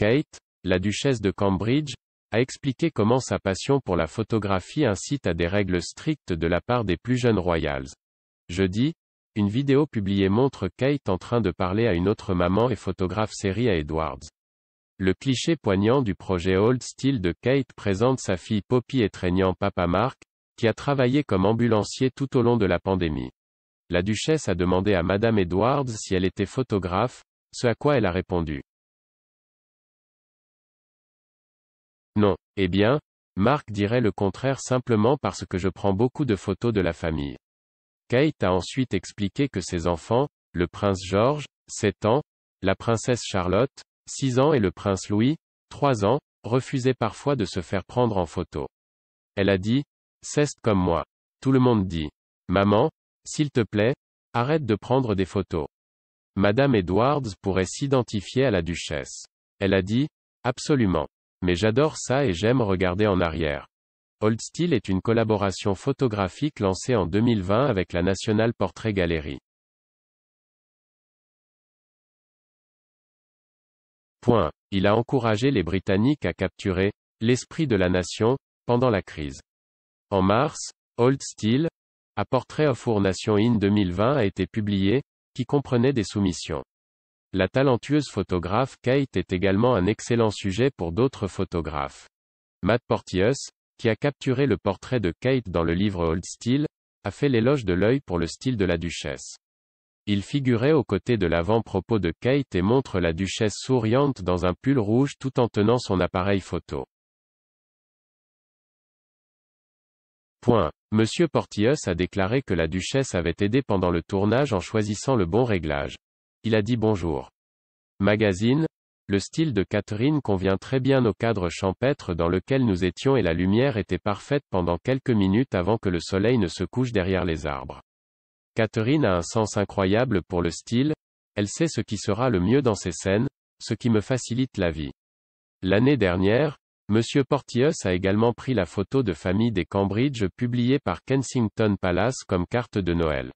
Kate, la duchesse de Cambridge, a expliqué comment sa passion pour la photographie incite à des règles strictes de la part des plus jeunes royals. Jeudi, une vidéo publiée montre Kate en train de parler à une autre maman et photographe série à Edwards. Le cliché poignant du projet Old Style de Kate présente sa fille Poppy étreignant Papa Mark, qui a travaillé comme ambulancier tout au long de la pandémie. La duchesse a demandé à Madame Edwards si elle était photographe, ce à quoi elle a répondu. Non, eh bien, Marc dirait le contraire simplement parce que je prends beaucoup de photos de la famille. Kate a ensuite expliqué que ses enfants, le prince George, 7 ans, la princesse Charlotte, 6 ans et le prince Louis, 3 ans, refusaient parfois de se faire prendre en photo. Elle a dit, C'est comme moi. Tout le monde dit, maman, s'il te plaît, arrête de prendre des photos. Madame Edwards pourrait s'identifier à la duchesse. Elle a dit, absolument. Mais j'adore ça et j'aime regarder en arrière. Old Style est une collaboration photographique lancée en 2020 avec la National Portrait Gallery. Point. Il a encouragé les Britanniques à capturer l'esprit de la nation pendant la crise. En mars, Old Steel, A Portrait of Our Nation in 2020 a été publié, qui comprenait des soumissions. La talentueuse photographe Kate est également un excellent sujet pour d'autres photographes. Matt Portius, qui a capturé le portrait de Kate dans le livre Old Style, a fait l'éloge de l'œil pour le style de la duchesse. Il figurait aux côtés de l'avant-propos de Kate et montre la duchesse souriante dans un pull rouge tout en tenant son appareil photo. Point. Monsieur Portius a déclaré que la duchesse avait aidé pendant le tournage en choisissant le bon réglage. Il a dit bonjour. Magazine, le style de Catherine convient très bien au cadre champêtre dans lequel nous étions et la lumière était parfaite pendant quelques minutes avant que le soleil ne se couche derrière les arbres. Catherine a un sens incroyable pour le style, elle sait ce qui sera le mieux dans ses scènes, ce qui me facilite la vie. L'année dernière, M. Portius a également pris la photo de famille des Cambridge publiée par Kensington Palace comme carte de Noël.